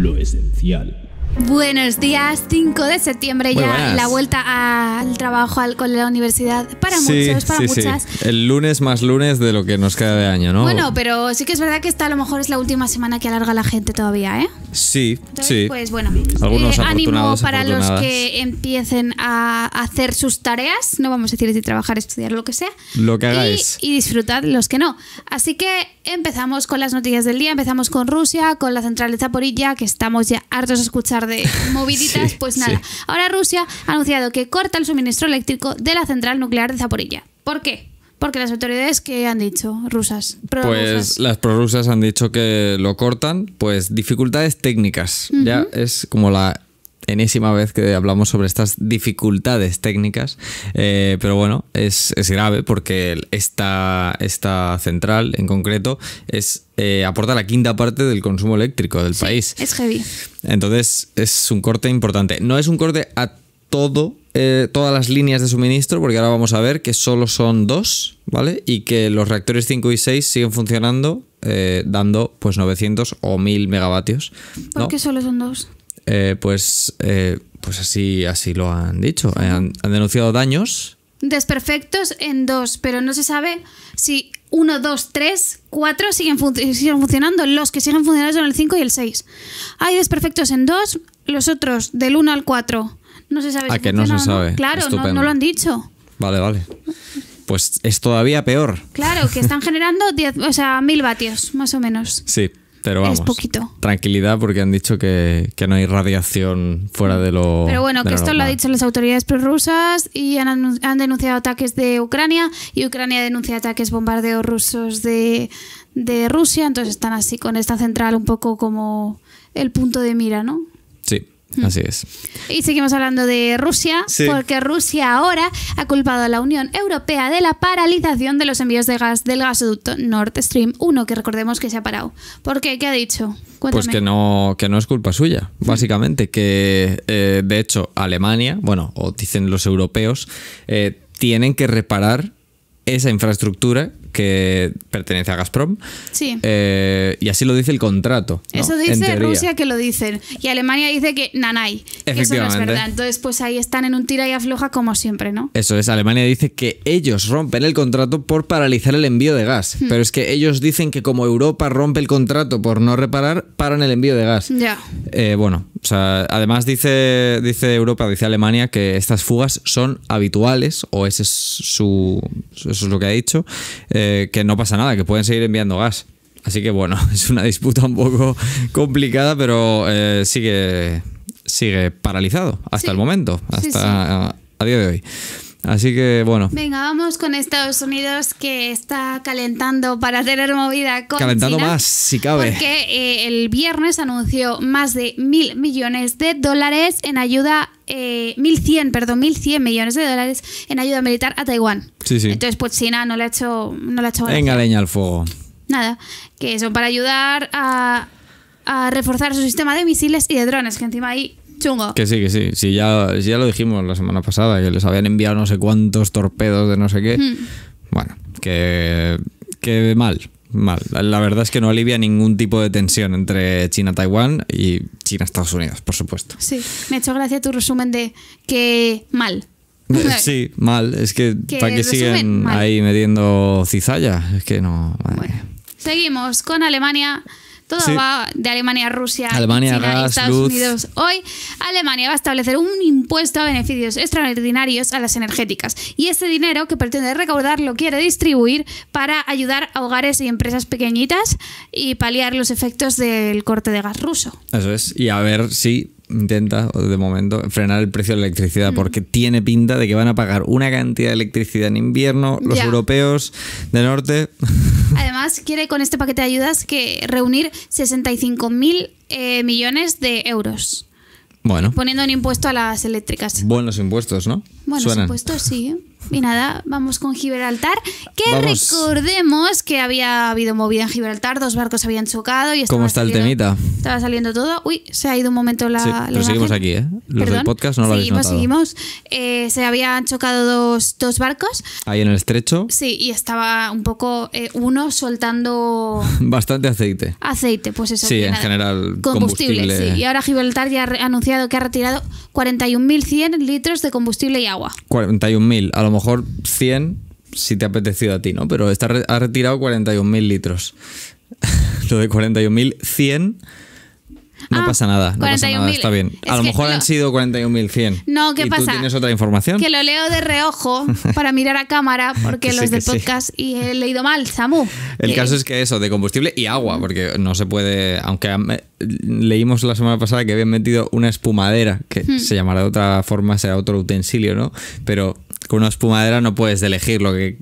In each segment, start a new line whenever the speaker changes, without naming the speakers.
lo esencial.
Buenos días, 5 de septiembre ya la vuelta al trabajo al, con la universidad para muchos, para muchas.
El lunes más lunes de lo que nos queda de año, ¿no? Bueno,
pero sí que es verdad que esta a lo mejor es la última semana que alarga la gente todavía, ¿eh?
Sí, sí. Pues
bueno, eh, ánimo para los que empiecen a hacer sus tareas, no vamos a decir trabajar, estudiar, lo que sea.
Lo que hagáis.
Y, disfrutar los que no. Así que empezamos con las noticias del día, empezamos con Rusia, con la central de Zaporilla, que estamos ya hartos de escuchar de moviditas, pues nada. Ahora Rusia ha anunciado que corta el suministro eléctrico de la central nuclear de Zaporilla. ¿Por qué? Porque las autoridades que han dicho, rusas, Pues
las prorrusas han dicho que lo cortan, pues dificultades técnicas. Ya es como la enésima vez que hablamos sobre estas dificultades técnicas, eh, pero bueno, es, grave porque esta, esta central en concreto es eh, aporta la quinta parte del consumo eléctrico del país. Es heavy. Entonces es un corte importante. No es un corte a todo eh, todas las líneas de suministro, porque ahora vamos a ver que solo son dos, ¿vale? Y que los reactores 5 y 6 siguen funcionando dando pues 900 o 1000 megavatios. ¿Por qué
solo son dos?
Eh, pues, eh, pues así, así lo han dicho. Han, denunciado daños.
Desperfectos en dos, pero no se sabe si uno, dos, tres Cuatro siguen, funcionando. Los que siguen funcionando son el cinco y el seis Hay desperfectos en dos, los otros del uno al cuatro No se sabe. Ah, si no se sabe. Claro, no, lo han dicho.
Vale, vale pues es todavía peor.
Claro, que están generando 10, o mil vatios, más o menos.
Sí. Pero vamos. Tranquilidad porque han dicho que, no hay radiación fuera de lo. Pero bueno, que esto lo han
dicho las autoridades prorrusas y han, denunciado ataques de Ucrania y Ucrania denuncia ataques, bombardeos rusos de, de Rusia. Entonces están así con esta central un poco como el punto de mira, ¿no? Mm. Así es. Y seguimos hablando de Rusia, porque Rusia ahora ha culpado a la Unión Europea de la paralización de los envíos de gas del gasoducto Nord Stream 1, que recordemos que se ha parado. ¿Por qué? ¿Qué ha dicho? Pues que
no, que no es culpa suya, mm. básicamente. Que eh, de hecho Alemania, bueno, o dicen los europeos, eh, tienen que reparar esa infraestructura que pertenece a Gazprom. Eh, y así lo dice el contrato. Eso dice Rusia
que lo dicen. Y Alemania dice que nanay eso es verdad. Entonces, pues ahí están en un tira y afloja como siempre, ¿no?
Eso es, Alemania dice que ellos rompen el contrato por paralizar el envío de gas. Hmm. Pero es que ellos dicen que como Europa rompe el contrato por no reparar, paran el envío de gas. Ya. Eh, bueno, o sea, además dice, dice Europa, dice Alemania que estas fugas son habituales, o ese es su, eso es lo que ha dicho, eh, que no pasa nada, que pueden seguir enviando gas. Así que bueno, es una disputa un poco complicada, pero eh, sí que sigue paralizado hasta el momento, hasta A, día de hoy. Así que bueno.
Venga, vamos con Estados Unidos que está calentando para tener movida con Calentando más,
si cabe.
Porque eh, el viernes anunció más de mil millones de dólares en ayuda eh, mil cien perdón, mil cien millones de dólares en ayuda militar a Taiwán. Sí, sí. Entonces, pues China no le ha hecho, no le Venga,
leña al fuego.
Nada, que son para ayudar a, a reforzar su sistema de misiles y de drones, que encima ahí
que sí, que sí. Si ya, ya lo dijimos la semana pasada, que les habían enviado no sé cuántos torpedos de no sé qué. Hmm. Bueno, que, que mal. Mal. La verdad es que no alivia ningún tipo de tensión entre China-Taiwán y China-Estados Unidos, por supuesto.
Sí, me ha hecho gracia tu resumen de que mal.
Sí, mal. Es que, para que siguen ahí metiendo cizalla. Es que no.
seguimos con Alemania. Todo va de Alemania a Rusia, Alemania, Estados Unidos. Hoy Alemania va a establecer un impuesto a beneficios extraordinarios a las energéticas. Y este dinero que pretende recaudar lo quiere distribuir para ayudar a hogares y empresas pequeñitas y paliar los efectos del corte de gas ruso.
Eso es. Y a ver si intenta, de momento, frenar el precio de la electricidad, porque mm. tiene pinta de que van a pagar una cantidad de electricidad en invierno los europeos del norte.
Además, quiere con este paquete de ayudas que reunir 65.000 eh, millones de euros. Bueno. Poniendo un impuesto a las eléctricas.
Buenos impuestos, ¿no? Buenos impuestos,
sí. Y nada, vamos con Gibraltar, que recordemos que había habido movida en Gibraltar, dos barcos habían chocado y ¿Cómo está el temita? Estaba saliendo todo. Uy, se ha ido un momento la. Sí, seguimos aquí,
¿eh? Los del podcast no lo habéis notado. Seguimos,
eh, se habían chocado dos, barcos.
Ahí en el estrecho.
Sí, y estaba un poco eh, uno soltando.
Bastante aceite.
Aceite, pues eso. Sí, en
general. Combustible. Sí. Y ahora
Gibraltar ya ha anunciado que ha retirado 41.100 litros de combustible y agua.
41.000, a lo mejor mejor 100 si te ha apetecido a ti, ¿no? Pero está, ha retirado 41.000 litros. Lo de 41.100 no ah, pasa nada, no pasa nada, está bien. a lo mejor han sido 41.100.
No, ¿qué pasa? Tú tienes
otra información.
Que lo leo de reojo para mirar a cámara porque los de del podcast y he leído mal, Samu.
El eh, caso es que eso, de combustible y agua, porque no se puede, aunque leímos la semana pasada que habían metido una espumadera, que hmm. se llamará de otra forma, sea otro utensilio, ¿no? Pero con una espumadera no puedes elegir lo que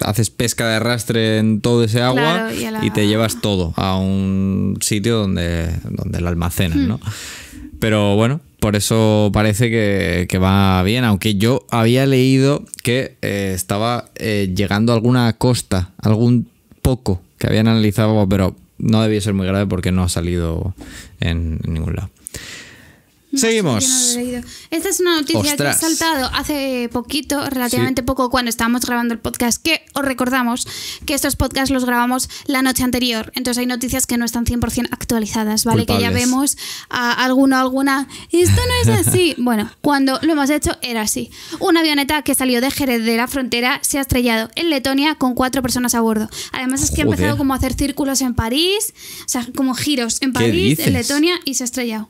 haces pesca de arrastre en todo ese agua y, te llevas todo a un sitio donde, donde lo almacenan, ¿no? Hmm. Pero bueno, por eso parece que, va bien, aunque yo había leído que eh, estaba eh, llegando a alguna costa, algún poco que habían analizado, pero no debía ser muy grave porque no ha salido en, en ningún lado. Seguimos.
Esta es una noticia que ha saltado hace poquito, relativamente poco, cuando estábamos grabando el podcast, que os recordamos que estos podcasts los grabamos la noche anterior. Entonces hay noticias que no están 100% actualizadas, ¿vale? Que ya vemos a alguno alguna. Esto no es así. bueno, cuando lo hemos hecho era así. Una avioneta que salió de Jerez de la frontera se ha estrellado en Letonia con cuatro personas a bordo. Además es que ha empezado como a hacer círculos en París, o sea, como giros en París, en Letonia y se ha estrellado.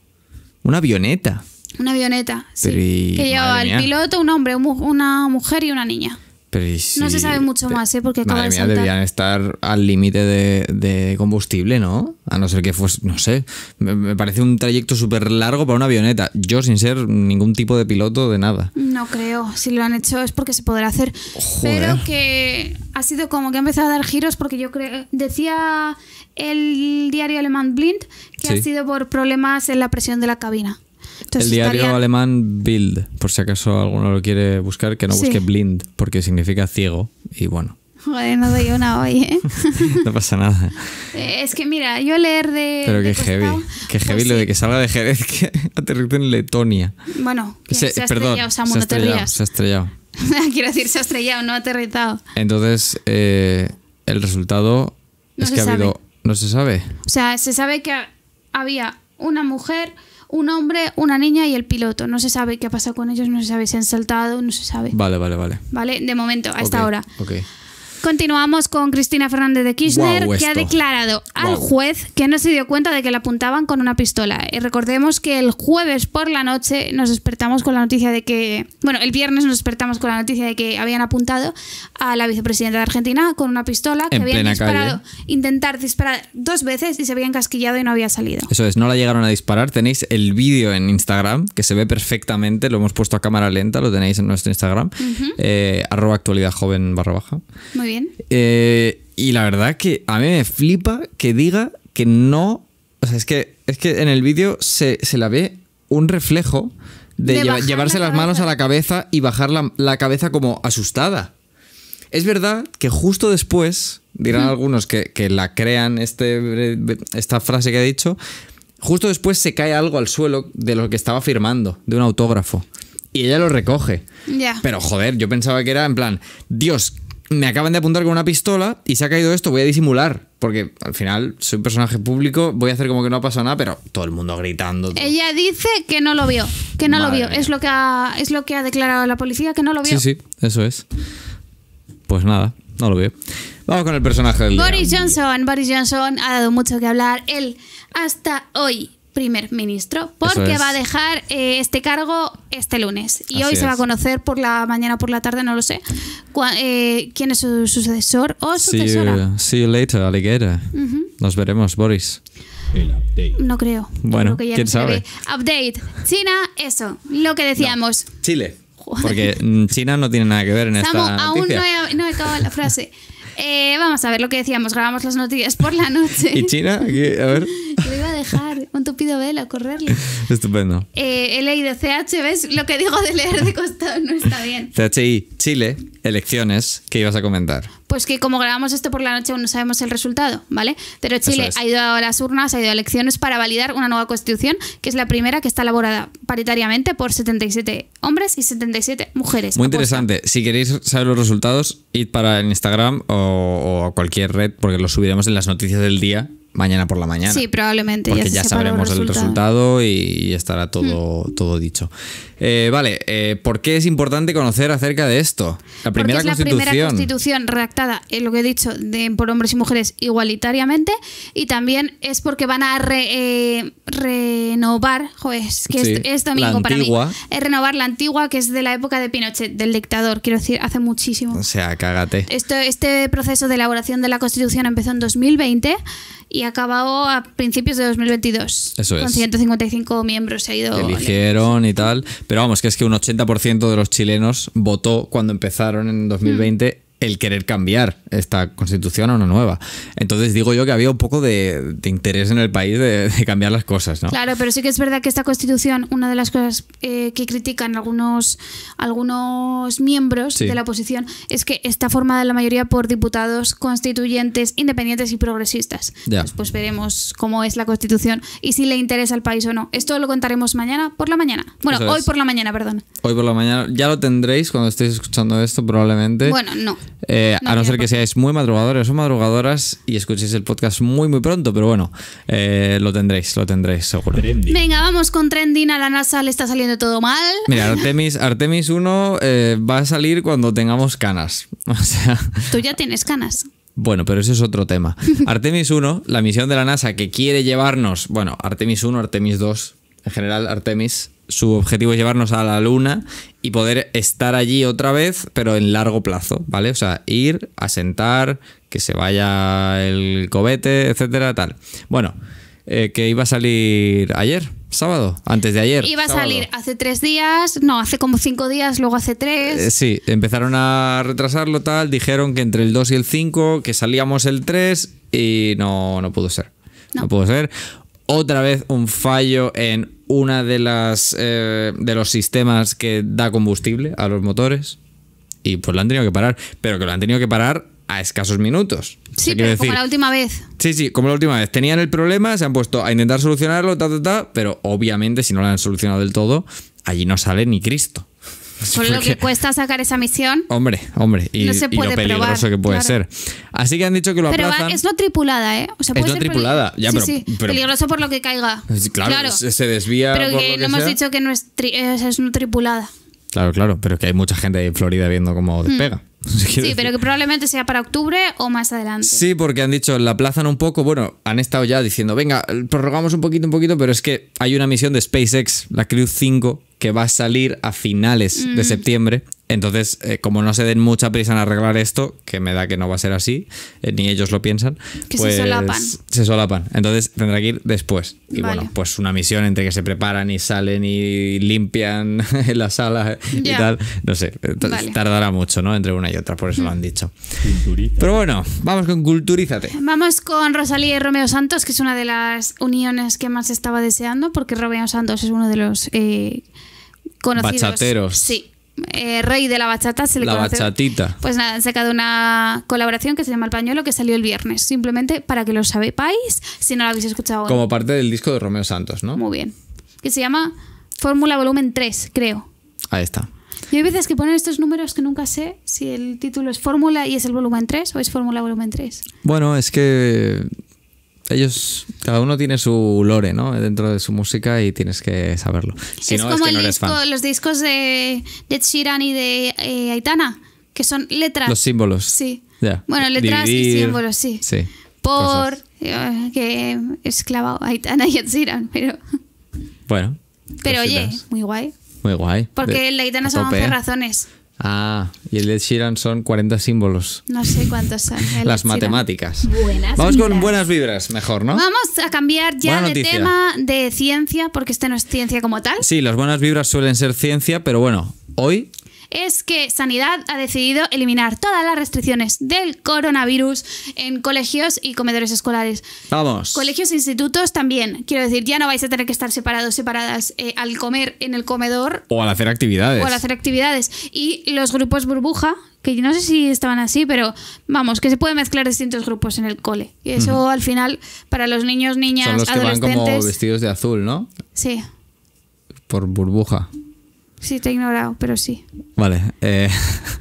Una avioneta.
Una avioneta,
sí. Que llevaba el
piloto, un hombre, una mujer y una niña. No se sabe mucho más, ¿eh? Porque Madre debían
estar al límite de, combustible, ¿no? A no ser que fuese, no sé. Me, parece un trayecto súper largo para una avioneta. Yo sin ser ningún tipo de piloto de nada.
No creo. Si lo han hecho es porque se podrá hacer. Pero que ha sido como que ha empezado a dar giros porque yo creo... Decía el diario alemán Blind ha sido por problemas en la presión de la cabina. el diario
alemán Bild, por si acaso alguno lo quiere buscar, que no busque blind, porque significa ciego y bueno.
Joder, no doy una hoy, ¿eh?
no pasa nada.
Eh, es que mira, yo leer de. Pero qué heavy.
Qué heavy pues lo de que salga de Jerez, que aterrizó en Letonia.
Bueno, que se, ha estrellado, Samu, se no te rías. Se ha estrellado. Quiero decir, se ha estrellado, no ha aterrizado.
Entonces, eh, el resultado
es que ha habido.
No se sabe.
O sea, se sabe que había una mujer, un hombre, una niña y el piloto. No se sabe qué ha pasado con ellos, no se sabe si han saltado, no se sabe.
Vale, vale, vale.
Vale, de momento, a esta hora. Okay. Continuamos con Cristina Fernández de Kirchner, que ha declarado al juez que no se dio cuenta de que la apuntaban con una pistola. Y recordemos que el jueves por la noche nos despertamos con la noticia de que, bueno, el viernes nos despertamos con la noticia de que habían apuntado a la vicepresidenta de Argentina con una pistola, que habían disparado, ¿eh? intentar disparar dos veces y se habían casquillado y no había salido.
Eso es, no la llegaron a disparar. Tenéis el vídeo en Instagram, que se ve perfectamente, lo hemos puesto a cámara lenta, lo tenéis en nuestro Instagram, eh, arroba actualidad joven barra baja. Eh, y la verdad que a mí me flipa que diga que no. O sea, es que, es que en el vídeo se, la ve un reflejo de, llevarse las manos a la cabeza y bajar la, cabeza como asustada. Es verdad que justo después, dirán algunos que, la crean este, esta frase que ha dicho, justo después se cae algo al suelo de lo que estaba firmando, de un autógrafo. Y ella lo recoge. Pero joder, yo pensaba que era en plan, Dios, me acaban de apuntar con una pistola y se ha caído esto, voy a disimular. Porque al final soy un personaje público, voy a hacer como que no ha pasado nada, pero todo el mundo gritando.
Ella dice que no lo vio, que no lo vio. Es lo, que ha, es lo que ha declarado la policía, que no lo vio. Sí,
sí, eso es. Pues nada, no lo vio. Vamos con el personaje del Boris
Johnson, Boris Johnson ha dado mucho que hablar. Él, hasta hoy, primer ministro, porque va a dejar eh, este cargo este lunes. Y hoy se va a conocer por la mañana o por la tarde, no lo sé, eh, quién es su sucesor o sucesora.
See see later, Nos veremos, Boris.
No creo. Bueno, que quién sabe. Update. China, eso, lo que decíamos.
Chile. Porque mm, China no tiene nada que ver en esta noticia. Aún
no he, acabado la frase. Eh, vamos a ver lo que decíamos. Grabamos las noticias por la noche. ¿Y China? a
ver
dejar un tupido vela, correrle.
Estupendo.
he eh, leído CH, ¿ves? Lo que digo de leer de costado no está bien.
CHI, Chile, elecciones, ¿qué ibas a comentar?
Pues que como grabamos esto por la noche aún no sabemos el resultado, ¿vale? Pero Chile ha ido a las urnas, ha ido a elecciones para validar una nueva constitución, que es la primera que está elaborada paritariamente por 77 hombres y 77 mujeres. Muy interesante.
Si queréis saber los resultados, id para el Instagram o, o cualquier red, porque los subiremos en las noticias del día mañana por la mañana. Sí,
probablemente. Porque ya, sabremos el
resultado. y estará todo, hmm. todo dicho. Eh, vale, eh, ¿por qué es importante conocer acerca de esto? La primera es constitución. La primera
constitución redactada, en eh, lo que he dicho, de, por hombres y mujeres igualitariamente. Y también es porque van a renovar, joder, que es, domingo para mí. Es renovar la antigua, que es de la época de Pinochet, del dictador, quiero decir, hace muchísimo. O
sea, cágate.
Esto, este proceso de elaboración de la constitución empezó en 2020 y acabado a principios de 2022. con 155 miembros se ha ido.
Eligieron y tal. Pero vamos, que es que un 80% de los chilenos votó cuando empezaron en 2020 el querer cambiar esta constitución a una nueva. Entonces digo yo que había un poco de, interés en el país de, cambiar las cosas, ¿no? Claro,
pero sí que es verdad que esta constitución, una de las cosas eh, que critican algunos, algunos miembros de la oposición es que está formada la mayoría por diputados constituyentes, independientes y progresistas. Ya. Pues veremos cómo es la constitución y si le interesa al país o no. Esto lo contaremos mañana por la mañana. Bueno, hoy por la mañana, perdón.
Hoy por la mañana, ya lo tendréis cuando estéis escuchando esto probablemente. Bueno, no. Eh, a no ser que seáis muy madrugadores o madrugadoras y escuchéis el podcast muy muy pronto, pero bueno, eh, lo tendréis, lo tendréis seguro.
Venga, vamos con trending, a la NASA le está saliendo todo mal.
Mira, Artemis, Artemis 1 eh, va a salir cuando tengamos canas.
Tú ya tienes canas.
Bueno, pero ese es otro tema. Artemis 1, la misión de la NASA que quiere llevarnos, bueno, Artemis 1, Artemis 2, en general Artemis, su objetivo es llevarnos a la Luna y poder estar allí otra vez, pero en largo plazo, ¿vale? O sea, ir, a sentar, que se vaya el cohete, etcétera, tal. Bueno, eh, que iba a salir ayer, sábado, antes de ayer. Iba a salir
hace tres días, no, hace como cinco días, luego hace tres. Eh,
sí, empezaron a retrasarlo tal, dijeron que entre el 2 y el 5, que salíamos el 3 y no, no pudo ser. no pudo ser otra vez un fallo en una de las eh, de los sistemas que da combustible a los motores y pues lo han tenido que parar, pero que lo han tenido que parar a escasos minutos. Sí, pero como la última vez. Sí, sí, como la última vez. Tenían el problema, se han puesto a intentar solucionarlo, ta, pero obviamente si no lo han solucionado del todo, allí no sale ni Cristo.
Por lo que cuesta sacar esa misión.
Hombre, hombre. Y, lo peligroso que puede ser. Así que han dicho que lo pero es
no tripulada, ¿eh? O es no tripulada. Ya, pero, Peligroso por lo que caiga.
Claro, Se, desvía. Pero que, no hemos dicho
que no es, es, tripulada.
Claro, claro. Pero que hay mucha gente en Florida viendo cómo hmm. despega. Sí,
pero que probablemente sea para octubre o más adelante.
Sí, porque han dicho, la aplazan un poco. Bueno, han estado ya diciendo, venga, prorrogamos un poquito, un poquito, pero es que hay una misión de SpaceX, la Crew 5, que va a salir a finales de mm. septiembre entonces, eh, como no se den mucha prisa en arreglar esto, que me da que no va a ser así, eh, ni ellos lo piensan, que pues se solapan. Se solapan. Entonces tendrá que ir después. Y bueno, pues una misión entre que se preparan y salen y limpian en la sala y tal. No sé, eh, tardará mucho, ¿no? Entre una y otra, por eso lo han mm. dicho. Pero bueno, vamos con Culturízate.
Vamos con Rosalía y Romeo Santos, que es una de las uniones que más estaba deseando, porque Romeo Santos es uno de los conocidos. Bachateros. Sí eh, rey de la bachata se La bachatita. Pues nada, han sacado una colaboración que se llama El Pañuelo que salió el viernes. Simplemente para que lo sepáis si no lo habéis escuchado. Como
parte del disco de Romeo Santos, ¿no?
Muy bien. Que se llama Fórmula Volumen 3, creo. Ahí está. Y hay veces que ponen estos números que nunca sé si el título es Fórmula y es el volumen 3 o es Fórmula Volumen 3.
Bueno, es que ellos, cada uno tiene su lore, ¿no? Dentro de su música y tienes que saberlo. es como
los discos de Ed Sheeran y de eh, Aitana, que son letras. Los símbolos. Sí.
Bueno, letras y símbolos, sí.
Sí. Por eh, que es Aitana y Ed Sheeran, pero. Bueno. Pero oye, muy guay.
Muy guay. Porque de, la Aitana son 11 ¿eh?
razones.
Ah, y el de Sheeran son 40 símbolos.
No sé cuántos son. Las
matemáticas.
Buenas Vamos con
buenas vibras, mejor, ¿no? Vamos
a cambiar ya de tema de ciencia, porque este no es ciencia como tal. Sí,
las buenas vibras suelen ser ciencia, pero bueno, hoy
es que Sanidad ha decidido eliminar todas las restricciones del coronavirus en colegios y comedores escolares. Vamos. Colegios e institutos también. Quiero decir, ya no vais a tener que estar separados, separadas eh, al comer en el comedor.
O al hacer actividades. O al hacer
actividades. Y los grupos burbuja, que no sé si estaban así, pero vamos, que se pueden mezclar distintos grupos en el cole. Y eso al final, para los niños, niñas, Son los adolescentes, que van como
vestidos de azul, ¿no? Sí. Por burbuja.
Sí, te he ignorado, pero sí.
Vale. Eh,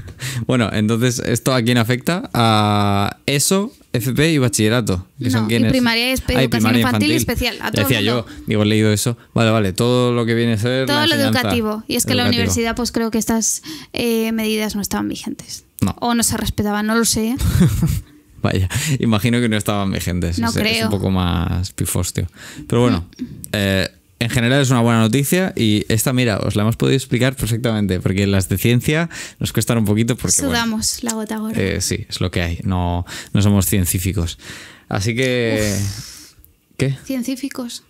bueno, entonces, ¿esto a quién afecta? A eso, FP y bachillerato. son primaria y educación infantil, especial. decía yo, digo, he leído eso. Vale, vale, todo lo que viene a ser. Todo lo educativo. Y es que la universidad,
pues creo que estas eh, medidas no estaban vigentes. No. O no se respetaban, no lo sé.
Vaya, imagino que no estaban vigentes. No creo. Es un poco más pifostio. Pero bueno, mm. eh, en general es una buena noticia y esta, mira, os la hemos podido explicar perfectamente, porque las de ciencia nos cuestan un poquito porque...
Sudamos la gota gorda.
Eh, sí, es lo que hay, no, no somos científicos. Así que... ¿Qué?
Científicos.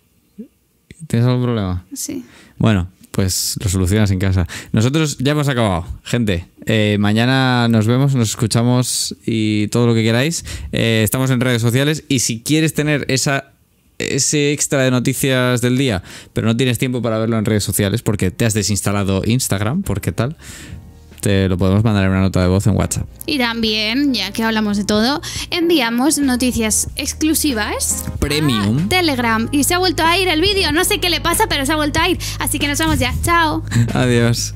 ¿Tienes algún problema? Sí. Bueno, pues lo solucionas en casa. Nosotros ya hemos acabado, gente. Eh, mañana nos vemos, nos escuchamos y todo lo que queráis. Eh, estamos en redes sociales y si quieres tener esa ese extra de noticias del día, pero no tienes tiempo para verlo en redes sociales porque te has desinstalado Instagram, porque tal, te lo podemos mandar en una nota de voz en WhatsApp.
Y también, ya que hablamos de todo, enviamos noticias exclusivas.
Premium.
Telegram. Y se ha vuelto a ir el vídeo. No sé qué le pasa, pero se ha vuelto a ir. Así que nos vemos ya. Chao.
Adiós.